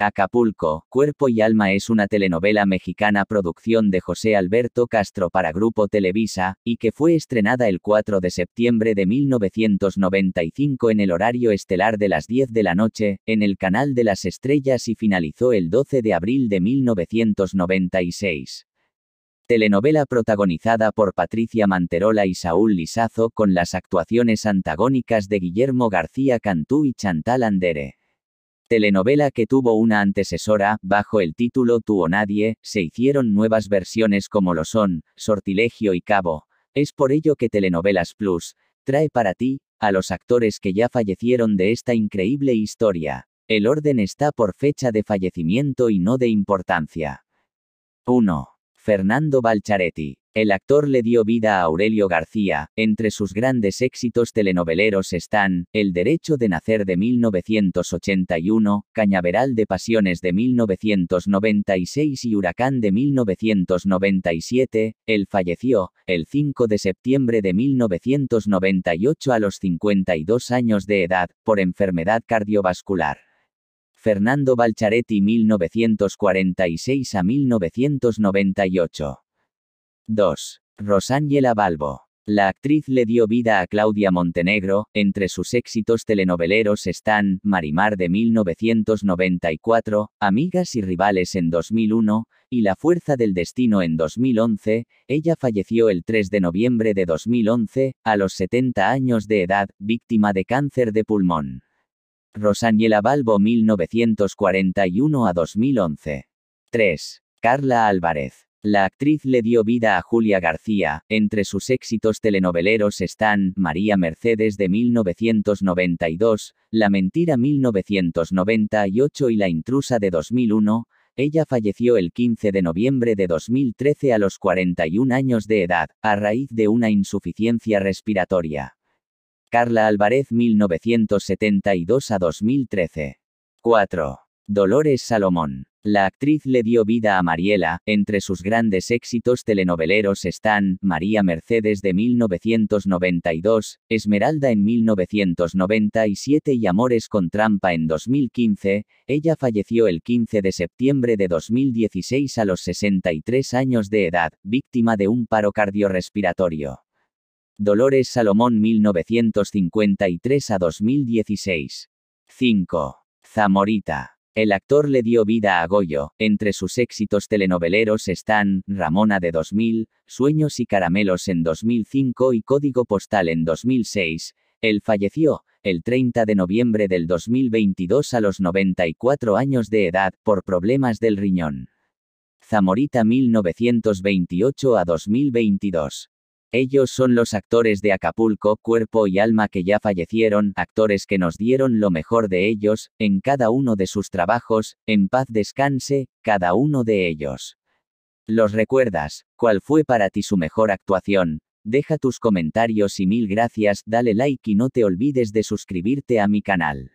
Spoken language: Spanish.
Acapulco, Cuerpo y Alma es una telenovela mexicana producción de José Alberto Castro para Grupo Televisa, y que fue estrenada el 4 de septiembre de 1995 en el horario estelar de las 10 de la noche, en el Canal de las Estrellas y finalizó el 12 de abril de 1996. Telenovela protagonizada por Patricia Manterola y Saúl Lisazo con las actuaciones antagónicas de Guillermo García Cantú y Chantal Andere. Telenovela que tuvo una antecesora, bajo el título Tú o Nadie, se hicieron nuevas versiones como lo son, Sortilegio y Cabo. Es por ello que Telenovelas Plus, trae para ti, a los actores que ya fallecieron de esta increíble historia. El orden está por fecha de fallecimiento y no de importancia. 1. Fernando Balcharetti. El actor le dio vida a Aurelio García. Entre sus grandes éxitos telenoveleros están El Derecho de Nacer de 1981, Cañaveral de Pasiones de 1996 y Huracán de 1997. Él falleció el 5 de septiembre de 1998 a los 52 años de edad por enfermedad cardiovascular. Fernando Balcharetti 1946 a 1998. 2. Rosángela Balbo. La actriz le dio vida a Claudia Montenegro, entre sus éxitos telenoveleros están Marimar de 1994, Amigas y Rivales en 2001, y La Fuerza del Destino en 2011, ella falleció el 3 de noviembre de 2011, a los 70 años de edad, víctima de cáncer de pulmón. Rosángela Balbo 1941 a 2011. 3. Carla Álvarez. La actriz le dio vida a Julia García. Entre sus éxitos telenoveleros están María Mercedes de 1992, La Mentira 1998 y La Intrusa de 2001. Ella falleció el 15 de noviembre de 2013 a los 41 años de edad, a raíz de una insuficiencia respiratoria. Carla Álvarez 1972 a 2013. 4. Dolores Salomón. La actriz le dio vida a Mariela, entre sus grandes éxitos telenoveleros están María Mercedes de 1992, Esmeralda en 1997 y Amores con Trampa en 2015, ella falleció el 15 de septiembre de 2016 a los 63 años de edad, víctima de un paro cardiorrespiratorio. Dolores Salomón 1953 a 2016. 5. Zamorita. El actor le dio vida a Goyo. Entre sus éxitos telenoveleros están Ramona de 2000, Sueños y Caramelos en 2005 y Código Postal en 2006. Él falleció el 30 de noviembre del 2022 a los 94 años de edad por problemas del riñón. Zamorita 1928 a 2022. Ellos son los actores de Acapulco, cuerpo y alma que ya fallecieron, actores que nos dieron lo mejor de ellos, en cada uno de sus trabajos, en paz descanse, cada uno de ellos. ¿Los recuerdas? ¿Cuál fue para ti su mejor actuación? Deja tus comentarios y mil gracias, dale like y no te olvides de suscribirte a mi canal.